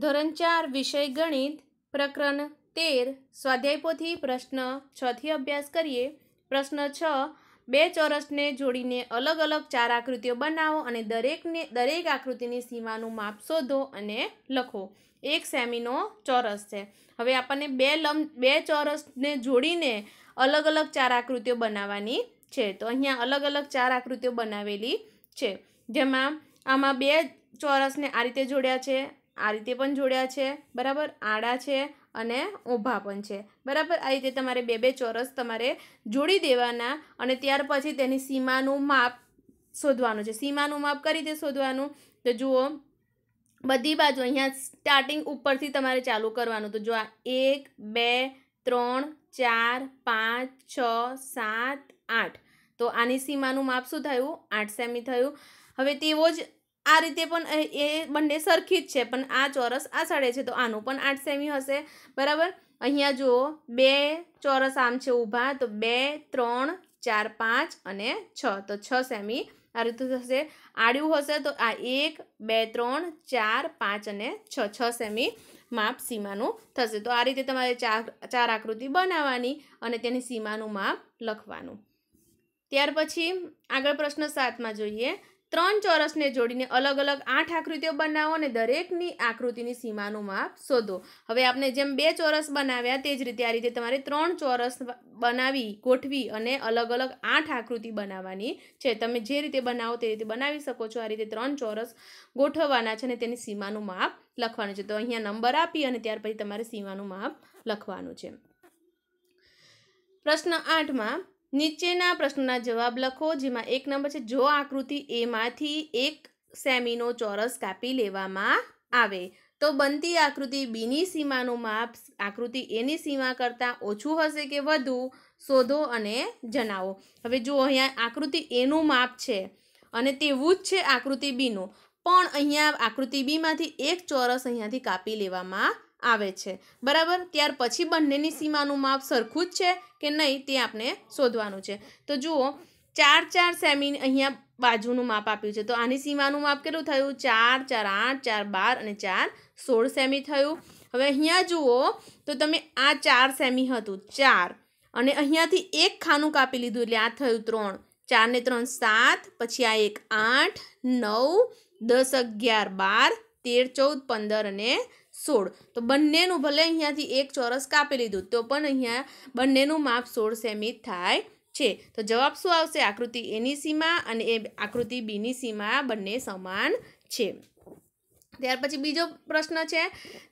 ધોરણ ચાર વિષય ગણિત પ્રકરણ તેર સ્વાધ્યાયપોથી પ્રશ્ન છથી અભ્યાસ કરીએ પ્રશ્ન છ બે ચોરસને જોડીને અલગ અલગ ચાર આકૃતિઓ બનાવો અને દરેકને દરેક આકૃતિની સીમાનું માપ શોધો અને લખો એક સેમીનો ચોરસ છે હવે આપણને બે લંબ બે ચોરસને જોડીને અલગ અલગ ચાર આકૃતિઓ બનાવવાની છે તો અહીંયા અલગ અલગ ચાર આકૃતિઓ બનાવેલી છે જેમાં આમાં બે ચોરસને આ રીતે જોડ્યા છે આ રીતે પણ જોડ્યા છે બરાબર આડા છે અને ઊભા પણ છે બરાબર આ રીતે તમારે બે બે ચોરસ તમારે જોડી દેવાના અને ત્યાર પછી તેની સીમાનું માપ શોધવાનું છે સીમાનું માપ કરી રીતે શોધવાનું તો જુઓ બધી બાજુ અહીંયા સ્ટાર્ટિંગ ઉપરથી તમારે ચાલુ કરવાનું તો જો આ એક બે ત્રણ ચાર પાંચ છ સાત આઠ તો આની સીમાનું માપ શું થયું આઠ સેમી થયું હવે તેવો જ આ રીતે પણ એ બંને સરખી જ છે પણ આ ચોરસ આ સાડે છે તો આનું પણ આઠ સેમી હશે બરાબર અહીંયા જુઓ બે ચોરસ આમ છે ઊભા તો બે ત્રણ ચાર પાંચ અને છ તો છ સેમી આ રીતે થશે આડ્યું હશે તો આ એક બે ત્રણ ચાર પાંચ અને છ છ સેમી માપ સીમાનું થશે તો આ રીતે તમારે ચાર ચાર આકૃતિ બનાવવાની અને તેની સીમાનું માપ લખવાનું ત્યાર પછી આગળ પ્રશ્ન સાતમાં જોઈએ ત્રણ ચોરસને જોડીને અલગ અલગ આઠ આકૃતિઓ બનાવો અને દરેકની આકૃતિની સીમાનું માપ શોધો હવે આપણે જેમ બે ચોરસ બનાવ્યા તે જ રીતે આ રીતે તમારે ત્રણ ચોરસ બનાવી ગોઠવી અને અલગ અલગ આઠ આકૃતિ બનાવવાની છે તમે જે રીતે બનાવો તે રીતે બનાવી શકો છો આ રીતે ત્રણ ચોરસ ગોઠવવાના છે અને તેની સીમાનું માપ લખવાનું છે તો અહીંયા નંબર આપી અને ત્યાર પછી તમારે સીમાનું માપ લખવાનું છે પ્રશ્ન આઠમાં નીચેના પ્રશ્નના જવાબ લખો જેમાં એક નંબર છે જો આકૃતિ એમાંથી એક સેમીનો ચોરસ કાપી લેવામાં આવે તો બનતી આકૃતિ બીની સીમાનું માપ આકૃતિ એની સીમા કરતાં ઓછું હશે કે વધુ શોધો અને જણાવો હવે જો અહીંયા આકૃતિ એનું માપ છે અને તેવું જ છે આકૃતિ બીનું પણ અહીંયા આકૃતિ બીમાંથી એક ચોરસ અહીંયાથી કાપી લેવામાં આવે છે બરાબર ત્યાર પછી બંનેની સીમાનું માપ સરખું જ છે કે નહીં તે આપણે શોધવાનું છે તો જુઓ ચાર ચાર સેમી અહીંયા બાજુનું માપ આપ્યું છે તો આની સીમાનું માપ કેટલું થયું ચાર ચાર આઠ ચાર બાર અને ચાર સોળ સેમી થયું હવે અહીંયા જુઓ તો તમે આ ચાર સેમી હતું ચાર અને અહીંયાથી એક ખાનું કાપી લીધું એટલે આ થયું ત્રણ ચારને ત્રણ સાત પછી આ એક આઠ નવ દસ અગિયાર બાર તેર ચૌદ પંદર અને સોળ તો બંનેનું ભલે અહીંયાથી એક ચોરસ કાપી લીધું તો પણ અહીંયા બંનેનું માપ સોળ સેમી થાય છે તો જવાબ શું આવશે આકૃતિ એની સીમા અને એ આકૃતિ બીની સીમા બંને સમાન છે ત્યાર પછી બીજો પ્રશ્ન છે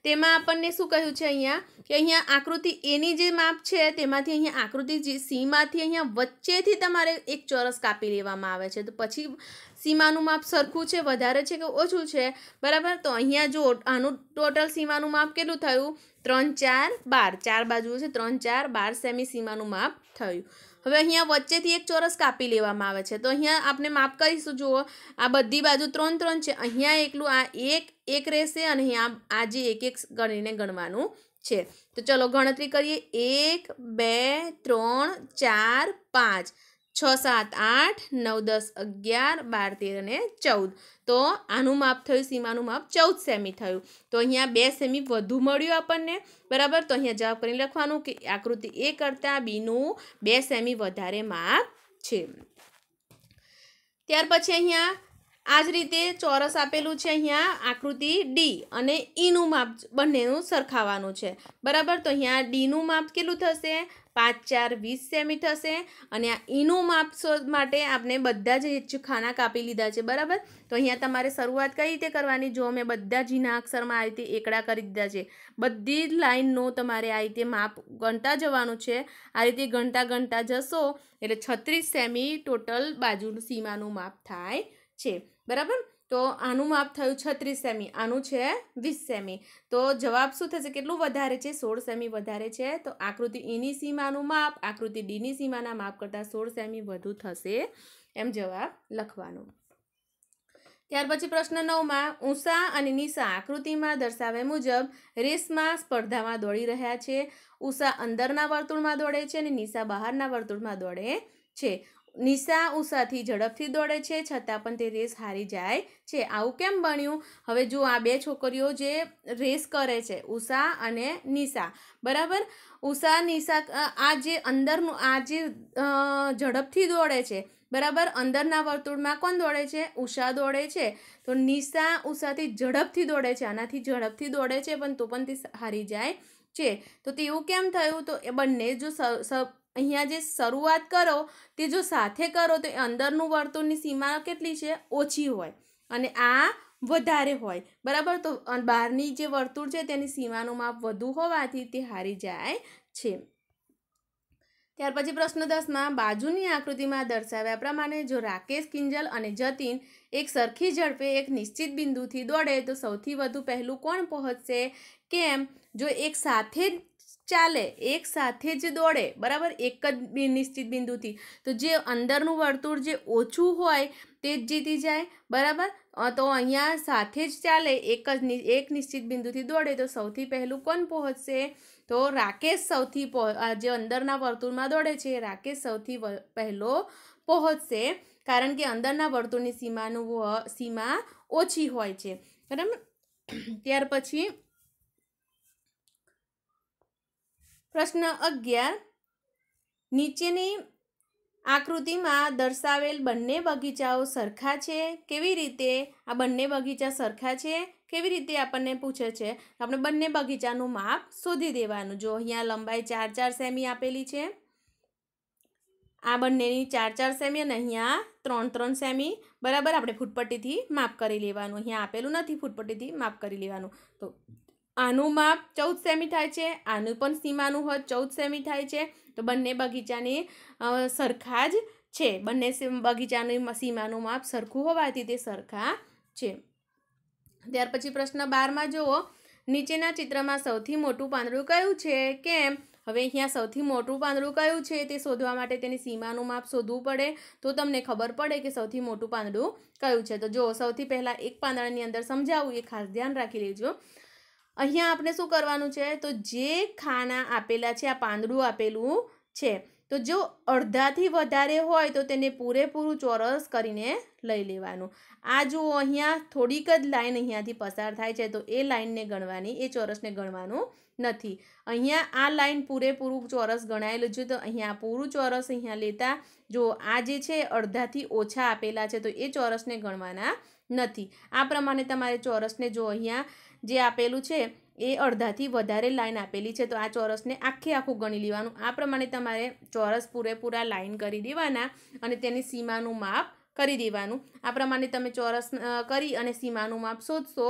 તેમાં આપણને શું કહ્યું છે અહીંયા કે અહીંયા આકૃતિ એની જે માપ છે તેમાંથી અહીંયા આકૃતિ સીમાંથી અહીંયા વચ્ચેથી તમારે એક ચોરસ કાપી લેવામાં આવે છે તો પછી સીમાનું માપ સરખું છે વધારે છે કે ઓછું છે બરાબર તો અહીંયા જો આનું ટોટલ સીમાનું માપ કેટલું થયું ત્રણ ચાર બાર ચાર બાજુ છે ત્રણ ચાર બાર સેમી સીમાનું માપ થયું હવે અહીંયા વચ્ચેથી એક ચોરસ કાપી લેવામાં આવે છે તો અહીંયા આપણે માપ કરીશું જુઓ આ બધી બાજુ ત્રણ ત્રણ છે અહીંયા એકલું આ એક એક રહેશે અને અહીંયા આજે એક એક ગણીને ગણવાનું છે તો ચલો ગણતરી કરીએ એક બે ત્રણ ચાર પાંચ છ સાત આઠ નવ દસ અગિયાર બાર તેર અને ચૌદ તો આનું માપ થયું સીમાનું માપ ચૌદ સેમી થયું તો અહીંયા બે સેમી વધુ મળ્યું આપણને બરાબર તો અહીંયા જવાબ કરીને લખવાનું કે આકૃતિ એ કરતાં બીનું બે સેમી વધારે માપ છે ત્યાર પછી અહીંયા આ જ રીતે ચોરસ આપેલું છે અહીંયા આકૃતિ ડી અને ઈનું e માપ બંનેનું સરખાવાનું છે બરાબર તો અહીંયા ડીનું માપ કેટલું થશે પાંચ ચાર વીસ સેમી થશે અને આ ઈનું e માપ માટે આપણે બધા જ ખાના કાપી લીધા છે બરાબર તો અહીંયા તમારે શરૂઆત કઈ રીતે કરવાની જો મેં બધા જીના અક્ષરમાં આ રીતે એકડા કરી દીધા છે બધી જ લાઈનનું તમારે આ રીતે માપ ગણતા જવાનું છે આ રીતે ગણતા ગણતા જશો એટલે છત્રીસ સેમી ટોટલ બાજુનું સીમાનું માપ થાય છે બરાબર તો આનું માપ થયું છત્રીસ સેમી આનું છે વીસ સેમી તો જવાબ શું થશે કેટલું વધારે છે સોળ સેમી વધારે છે તો આકૃતિ ઈની e સીમાનું માપ આકૃતિ ડીની સીમાના માપ કરતાં સોળ સેમી વધુ થશે એમ જવાબ લખવાનો ત્યાર પછી પ્રશ્ન નવમાં ઉષા અને નિશા આકૃતિમાં દર્શાવ્યા મુજબ રેસમાં સ્પર્ધામાં દોડી રહ્યા છે ઉષા અંદરના વર્તુળમાં દોડે છે અને નિશા બહારના વર્તુળમાં દોડે છે નિશા ઉષાથી ઝડપથી દોડે છે છતાં પણ તે રેસ હારી જાય છે આવું કેમ બન્યું હવે જો આ બે છોકરીઓ જે રેસ કરે છે ઉષા અને નિશા બરાબર ઉષા નિશા આ જે અંદરનું આ જે ઝડપથી દોડે છે બરાબર અંદરના વર્તુળમાં કોણ દોડે છે ઉષા દોડે છે તો નિશા ઉષાથી ઝડપથી દોડે છે આનાથી ઝડપથી દોડે છે પણ તો પણ તે હારી જાય છે તો તેવું કેમ થયું તો એ બંને જો સ અહીંયા જે શરૂઆત કરો તે જો સાથે કરો તો એ અંદરનું વર્તુળની સીમા કેટલી છે ઓછી હોય અને આ વધારે હોય બરાબર તો બહારની જે વર્તુળ છે તેની સીમાનું માપ વધુ હોવાથી તે હારી જાય છે ત્યાર પછી પ્રશ્ન દસમાં બાજુની આકૃતિમાં દર્શાવ્યા પ્રમાણે જો રાકેશ કિંજલ અને જતીન એક સરખી ઝડપે એક નિશ્ચિત બિંદુથી દોડે તો સૌથી વધુ પહેલું કોણ પહોંચશે કેમ જો એક સાથે ચાલે એક સાથે જ દોડે બરાબર એક જ નિશ્ચિત બિંદુથી તો જે અંદરનું વર્તુળ જે ઓછું હોય તે જ જીતી જાય બરાબર તો અહીંયા સાથે જ ચાલે એક જ એક નિશ્ચિત બિંદુથી દોડે તો સૌથી પહેલું કોણ પહોંચશે તો રાકેશ સૌથી જે અંદરના વર્તુળમાં દોડે છે રાકેશ સૌથી પહેલો પહોંચશે કારણ કે અંદરના વર્તુળની સીમાનું સીમા ઓછી હોય છે બરાબર ત્યાર પછી પ્રશ્ન અગિયાર નીચેની આકૃતિમાં દર્શાવેલ બંને બગીચાઓ સરખા છે કેવી રીતે આ બંને બગીચા સરખા છે કેવી રીતે આપણને પૂછે છે આપણે બંને બગીચાનું માપ શોધી દેવાનું જો અહીંયા લંબાઈ ચાર ચાર સેમી આપેલી છે આ બંનેની ચાર ચાર સેમી અને અહીંયા ત્રણ ત્રણ સેમી બરાબર આપણે ફૂટપટ્ટીથી માપ કરી લેવાનું અહીંયા આપેલું નથી ફૂટપટ્ટીથી માપ કરી લેવાનું તો આનું માપ ચૌદ સેમી થાય છે આનું પણ સીમાનું હદ ચૌદ સેમી થાય છે તો બંને બગીચાની સરખા જ છે બંને બગીચાની સીમાનું માપ સરખું હોવાથી તે સરખા છે ત્યાર પછી પ્રશ્ન બારમાં જુઓ નીચેના ચિત્રમાં સૌથી મોટું પાંદડું કયું છે કેમ હવે અહીંયા સૌથી મોટું પાંદડું કયું છે તે શોધવા માટે તેની સીમાનું માપ શોધવું પડે તો તમને ખબર પડે કે સૌથી મોટું પાંદડું કયું છે તો જો સૌથી પહેલાં એક પાંદડાની અંદર સમજાવું એ ખાસ ધ્યાન રાખી લેજો અહીંયા આપણે શું કરવાનું છે તો જે ખાના આપેલા છે આ પાંદડું આપેલું છે તો જો અડધાથી વધારે હોય તો તેને પૂરેપૂરું ચોરસ કરીને લઈ લેવાનું આ જુઓ અહીંયા થોડીક જ લાઈન અહીંયાથી પસાર થાય છે તો એ લાઇનને ગણવાની એ ચોરસને ગણવાનું નથી અહીંયા આ લાઈન પૂરેપૂરું ચોરસ ગણાયેલું છે તો અહીંયા પૂરું ચોરસ અહીંયા લેતા જો આ જે છે અડધાથી ઓછા આપેલા છે તો એ ચોરસને ગણવાના નથી આ પ્રમાણે તમારે ચોરસને જો અહીંયા જે આપેલું છે એ અડધાથી વધારે લાઇન આપેલી છે તો આ ચોરસને આખે આખું ગણી લેવાનું આ પ્રમાણે તમારે ચોરસ પૂરેપૂરા લાઇન કરી દેવાના અને તેની સીમાનું માપ કરી દેવાનું આ પ્રમાણે તમે ચોરસ કરી અને સીમાનું માપ શોધશો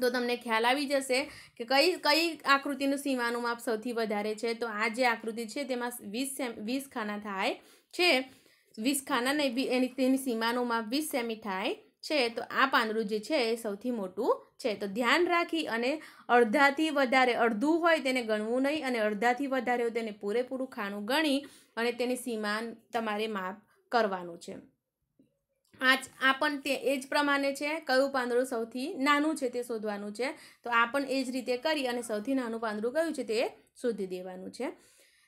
તો તમને ખ્યાલ આવી જશે કે કઈ કઈ આકૃતિનું સીમાનું માપ સૌથી વધારે છે તો આ જે આકૃતિ છે તેમાં વીસ સેમ વીસ ખાના થાય છે વીસ ખાના નહીં એની તેની સીમાનું માપ વીસ સેમી થાય છે તો આ પાંદડું જે છે એ સૌથી મોટું છે તો ધ્યાન રાખી અને અડધાથી વધારે અડધું હોય તેને ગણવું નહીં અને અડધાથી વધારે હોય તેને પૂરેપૂરું ખાણું ગણી અને તેની સીમા તમારે માપ કરવાનું છે આજ આ પણ તે એ જ પ્રમાણે છે કયું પાંદડું સૌથી નાનું છે તે શોધવાનું છે તો આ પણ એ જ રીતે કરી અને સૌથી નાનું પાંદડું કયું છે તે શોધી દેવાનું છે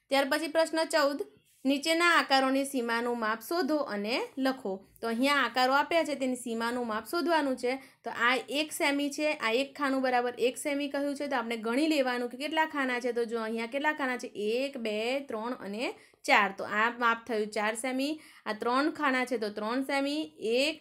ત્યાર પછી પ્રશ્ન ચૌદ નીચેના આકારોની સીમાનું માપ શોધો અને લખો તો અહીંયા આકારો આપ્યા છે તેની સીમાનું માપ શોધવાનું છે તો આ એક સેમી છે આ એક ખાનું બરાબર એક સેમી કહ્યું છે તો આપણે ગણી લેવાનું કે કેટલા ખાના છે તો જો અહીંયા કેટલા ખાના છે એક બે ત્રણ અને ચાર તો આ માપ થયું ચાર સેમી આ ત્રણ ખાના છે તો ત્રણ સેમી એક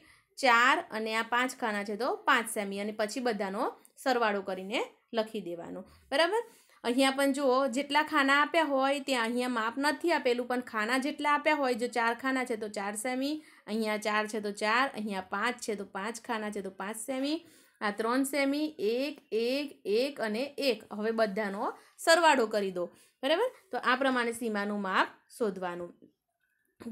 ચાર અને આ પાંચ ખાના છે તો પાંચ સેમી અને પછી બધાનો સરવાળો કરીને લખી દેવાનો બરાબર અહીંયા પણ જુઓ જેટલા ખાના આપ્યા હોય ત્યાં અહીંયા માપ નથી આપેલું પણ ખાના જેટલા આપ્યા હોય જો ચાર ખાના છે તો ચાર સેમી અહીંયા ચાર છે તો ચાર અહીંયા પાંચ છે તો પાંચ ખાના છે તો પાંચ સેમી આ ત્રણ સેમી એક એક એક અને એક હવે બધાનો સરવાળો કરી દો બરાબર તો આ પ્રમાણે સીમાનું માપ શોધવાનું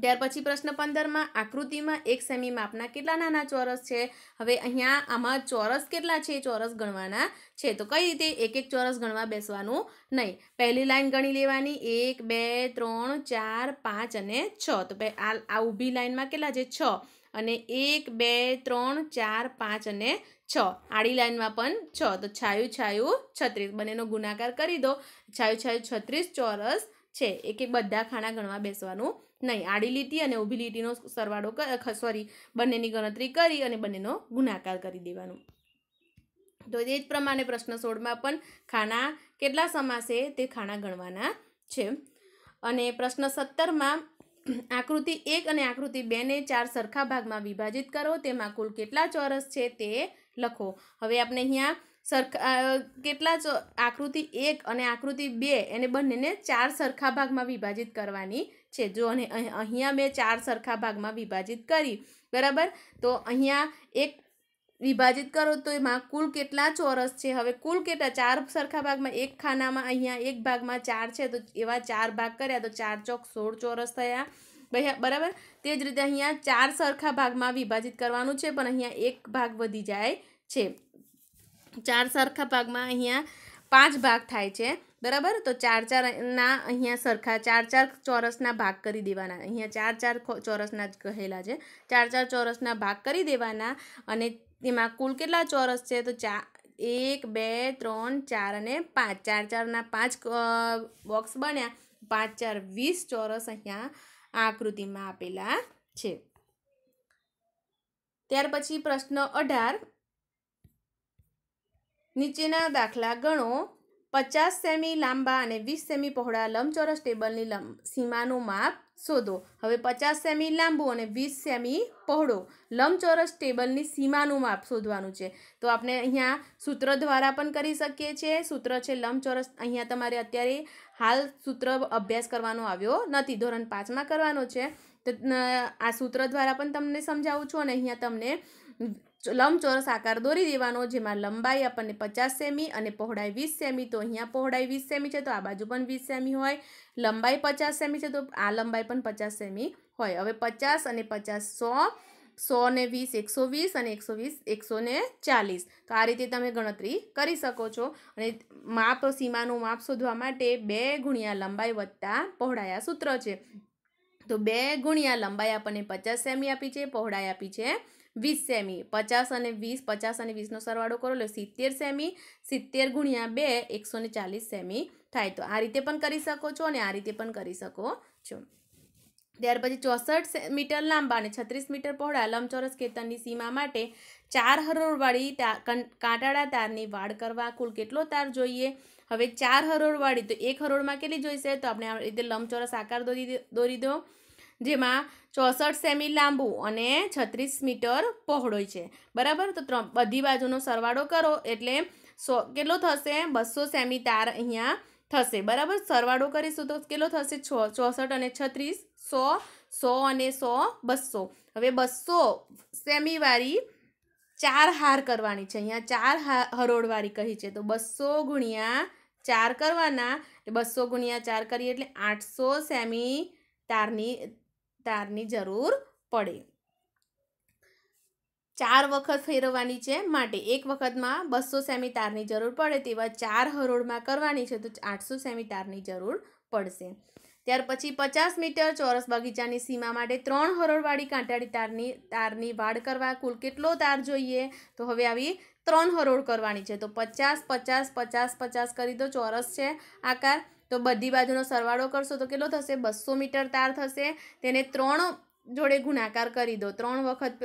ત્યાર પછી પ્રશ્ન પંદરમાં આકૃતિમાં એક સેમી માપના કેટલા નાના ચોરસ છે હવે અહીંયા આમાં ચોરસ કેટલા છે ચોરસ ગણવાના છે તો કઈ રીતે એક એક ચોરસ ગણવા બેસવાનું નહીં પહેલી લાઈન ગણી લેવાની એક બે ત્રણ ચાર પાંચ અને છ તો આ આ ઊભી લાઈનમાં કેટલા છે છ અને એક બે ત્રણ ચાર પાંચ અને છ આડી લાઇનમાં પણ છ તો છાયું છાયું છત્રીસ બંનેનો ગુણાકાર કરી દો છાયું છાયું છત્રીસ ચોરસ છે એક એક બધા ખાણા ગણવા બેસવાનું નહીં આડી લીટી અને ઊભી લીટીનો સરવાળો સોરી બંનેની ગણતરી કરી અને બંનેનો ગુણાકાર કરી દેવાનો તો એ જ પ્રમાણે પ્રશ્ન સોળમાં પણ ખાના કેટલા સમાશે તે ખાના ગણવાના છે અને પ્રશ્ન સત્તરમાં આકૃતિ એક અને આકૃતિ બેને ચાર સરખા ભાગમાં વિભાજિત કરો તેમાં કુલ કેટલા ચોરસ છે તે લખો હવે આપણે અહીંયા સરખા કેટલા આકૃતિ એક અને આકૃતિ બે એને બંનેને ચાર સરખા ભાગમાં વિભાજિત કરવાની છે જો અને અહીંયા મેં ચાર સરખા ભાગમાં વિભાજિત કરી બરાબર તો અહીંયા એક વિભાજિત કરો તો એમાં કુલ કેટલા ચોરસ છે હવે કુલ કેટલા ચાર સરખા ભાગમાં એક ખાનામાં અહીંયા એક ભાગમાં ચાર છે તો એવા ચાર ભાગ કર્યા તો ચાર ચોક સોળ ચોરસ થયા બરાબર તે જ રીતે અહીંયા ચાર સરખા ભાગમાં વિભાજિત કરવાનું છે પણ અહીંયા એક ભાગ વધી જાય છે ચાર સરખા ભાગમાં અહીંયા પાંચ ભાગ થાય છે બરાબર તો ચાર ચારના અહીંયા સરખા ચાર ચાર ચોરસના ભાગ કરી દેવાના અહીંયા ચાર ચાર ચોરસના જ કહેલા છે ચાર ચાર ચોરસના ભાગ કરી દેવાના અને એમાં કુલ કેટલા ચોરસ છે તો ચા એક બે ત્રણ ચાર અને પાંચ ચાર ચારના પાંચ બોક્સ બન્યા પાંચ ચાર વીસ ચોરસ અહીંયા આકૃતિમાં આપેલા છે ત્યાર પછી પ્રશ્ન અઢાર નીચેના દાખલા ગણો પચાસ સેમી લાંબા અને વીસ સેમી પહોળા લંબચોરસ ટેબલની લંબ સીમાનું માપ શોધો હવે પચાસ સેમી લાંબુ અને વીસ સેમી પહોળો લંબચોરસ ટેબલની સીમાનું માપ શોધવાનું છે તો આપણે અહીંયા સૂત્ર દ્વારા પણ કરી શકીએ છીએ સૂત્ર છે લંબચોરસ અહીંયા તમારે અત્યારે હાલ સૂત્ર અભ્યાસ કરવાનો આવ્યો નથી ધોરણ પાંચમાં કરવાનો છે તો આ સૂત્ર દ્વારા પણ તમને સમજાવું છું અને અહીંયા તમને લંબચોરસ આકાર દોરી દેવાનો જેમાં લંબાઈ આપણને પચાસ સેમી અને પહોળાઈ વીસ સેમી તો અહીંયા પહોળાઈ વીસ સેમી છે તો આ બાજુ પણ વીસ સેમી હોય લંબાઈ પચાસ સેમી છે તો આ લંબાઈ પણ પચાસ સેમી હોય હવે પચાસ અને પચાસ સો સો ને વીસ એકસો વીસ અને એકસો વીસ એકસો ચાલીસ તો આ રીતે તમે ગણતરી કરી શકો છો અને માપ સીમાનું માપ શોધવા માટે બે ગુણ્યા લંબાઈ વત્તા પહોળાયા સૂત્ર છે તો બે ગુણ્યા લંબાઈ આપણને પચાસ સેમી આપી છે પહોળાઈ આપી છે વીસ સેમી પચાસ અને વીસ પચાસ અને વીસનો સરવાળો કરો લો સિત્તેર સેમી સિત્તેર ગુણ્યા બે એકસો ચાલીસ સેમી થાય તો આ રીતે પણ કરી શકો છો અને આ રીતે પણ કરી શકો છો ત્યાર પછી ચોસઠ મીટર લાંબા અને છત્રીસ મીટર પહોળા લંબચોરસ ખેતરની સીમા માટે ચાર હરોળવાળી કાંટાળા તારની વાડ કરવા કુલ કેટલો તાર જોઈએ હવે ચાર હરોળવાળી તો એક હરોળમાં કેટલી જોઈશે તો આપણે આ રીતે લંબચોરસ આકાર દોરી દોરી દો જેમાં ચોસઠ સેમી લાંબુ અને છત્રીસ મીટર પહોળોય છે બરાબર તો ત્રણ બધી બાજુનો સરવાળો કરો એટલે સો કેટલો થશે બસો સેમી તાર અહીંયા થશે બરાબર સરવાળો કરીશું તો કેટલો થશે છ ચોસઠ અને છત્રીસ સો સો અને સો બસો હવે બસો સેમીવાળી ચાર હાર કરવાની છે અહીંયા ચાર હરોળવાળી કહી છે તો બસો ગુણ્યા ચાર કરવાના બસો ગુણ્યા ચાર કરીએ એટલે આઠસો સેમી તારની તારની જરૂર પડે ચાર વખત ફેરવવાની છે માટે એક વખતમાં બસો સેમી તારની જરૂર પડે તેવા ચાર હરોળમાં કરવાની છે તો આઠસો સેમી તારની જરૂર પડશે ત્યાર પછી પચાસ મીટર ચોરસ બગીચાની સીમા માટે ત્રણ હરોળવાળી કાંટાળી તારની તારની વાડ કરવા કુલ કેટલો તાર જોઈએ તો હવે આવી ત્રણ હરોળ કરવાની છે તો પચાસ પચાસ પચાસ પચાસ કરી દો ચોરસ છે આકાર તો બધી બાજુનો સરવાળો કરશો તો કેટલો થશે બસો મીટર તાર થશે તેને ત્રણ જોડે ગુણાકાર કરી દો ત્રણ વખત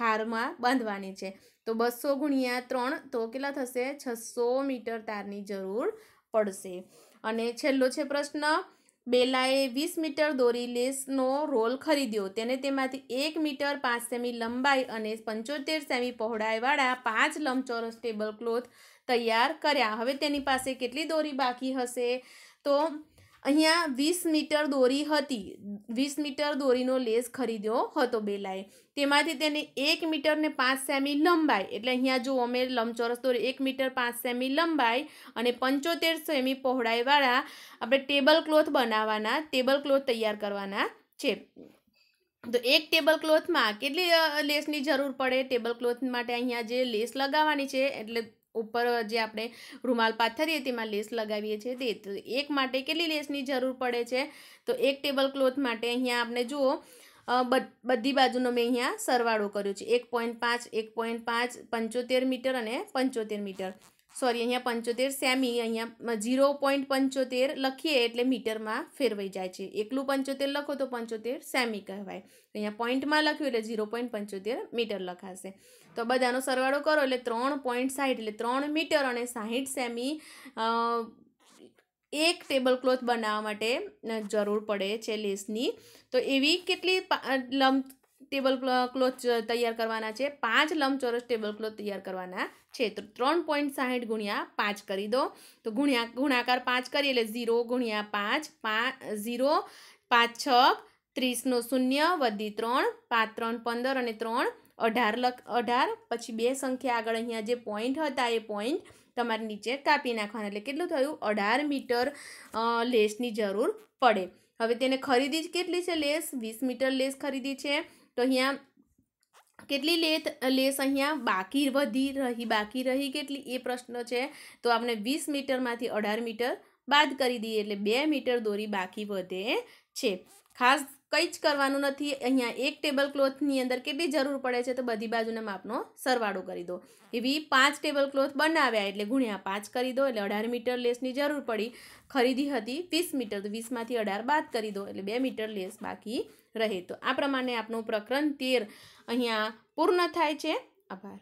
હારમાં બાંધવાની છે તો બસો ગુણ્યા ત્રણ તો કેટલા થશે છસો મીટર તારની જરૂર પડશે અને છેલ્લો છે પ્રશ્ન બેલાએ વીસ મીટર દોરી લેસનો રોલ ખરીદ્યો તેને તેમાંથી એક મીટર પાંચ સેમી લંબાઈ અને પંચોતેર સેમી પહોળાઈવાળા પાંચ લંબચોરસ ટેબલ ક્લોથ તૈયાર કર્યા હવે તેની પાસે કેટલી દોરી બાકી હશે તો અહીંયા વીસ મીટર દોરી હતી વીસ મીટર દોરીનો લેસ ખરીદ્યો હતો બેલાએ તેમાંથી તેને એક મીટરને પાંચ સેમી લંબાઈ એટલે અહીંયા જો અમે લંબચોરસ દોરી એક મીટર પાંચ સેમી લંબાઈ અને પંચોતેર સેમી પહોળાઈવાળા આપણે ટેબલ ક્લોથ બનાવવાના ટેબલ ક્લોથ તૈયાર કરવાના છે તો એક ટેબલ ક્લોથમાં કેટલી લેસની જરૂર પડે ટેબલ ક્લોથ માટે અહીંયા જે લેસ લગાવવાની છે એટલે ઉપર જે આપણે રૂમાલ પાથરીએ તેમાં લેસ લગાવીએ છીએ તે તો એક માટે કેટલી લેસની જરૂર પડે છે તો એક ટેબલ ક્લોથ માટે અહીંયા આપણે જુઓ બધી બાજુનો મેં અહીંયા સરવાળો કર્યો છે એક પોઈન્ટ પાંચ એક પોઈન્ટ પાંચ પંચોતેર મીટર અને પંચોતેર મીટર સોરી અહીંયા પંચોતેર સેમી અહીંયા ઝીરો પોઈન્ટ પંચોતેર લખીએ એટલે મીટરમાં ફેરવાઈ જાય છે એકલું પંચોતેર લખો તો પંચોતેર સેમી કહેવાય અહીંયા પોઈન્ટમાં લખ્યું એટલે ઝીરો પોઈન્ટ પંચોતેર મીટર લખાશે તો બધાનો સરવાળો કરો એટલે ત્રણ પોઈન્ટ સાહીઠ એટલે ત્રણ મીટર અને સાહીઠ સેમી એક ટેબલ ક્લોથ બનાવવા માટે જરૂર પડે છે લેસની તો એવી કેટલી લંબ ટેબલ ક્લોથ તૈયાર કરવાના છે પાંચ લંબચોરસ ટેબલ ક્લોથ તૈયાર કરવાના છે તો ત્રણ પોઈન્ટ સાહીઠ ગુણ્યા પાંચ કરી દો તો ગુણ્યા ગુણાકાર પાંચ કરીએ એટલે ઝીરો ગુણ્યા પાંચ પાંચ ઝીરો પાંચ છ ત્રીસનો શૂન્ય વધી ત્રણ પાંચ ત્રણ પંદર અને ત્રણ અઢાર લખ અઢાર પછી બે સંખ્યા આગળ અહીંયા જે પોઈન્ટ હતા એ પોઈન્ટ તમારે નીચે કાપી નાખવાના એટલે કેટલું થયું અઢાર મીટર લેસની જરૂર પડે હવે તેને ખરીદી કેટલી છે લેસ વીસ મીટર લેસ ખરીદી છે તો અહીંયા કેટલી લેથ લેસ અહીંયા બાકી વધી રહી બાકી રહી કેટલી એ પ્રશ્ન છે તો આપણે વીસ મીટરમાંથી અઢાર મીટર બાદ કરી દઈએ એટલે બે મીટર દોરી બાકી વધે છે ખાસ કંઈ જ કરવાનું નથી અહીંયા એક ટેબલ ક્લોથની અંદર કેટલી જરૂર પડે છે તો બધી બાજુના માપનો સરવાળો કરી દો એવી પાંચ ટેબલ ક્લોથ બનાવ્યા એટલે ગુણ્યા પાંચ કરી દો એટલે અઢાર મીટર લેસની જરૂર પડી ખરીદી હતી વીસ મીટર તો વીસમાંથી અઢાર બાદ કરી દો એટલે બે મીટર લેસ બાકી રહે તો આ પ્રમાણે આપનું પ્રકરણ તેર અહીંયા પૂર્ણ થાય છે આભાર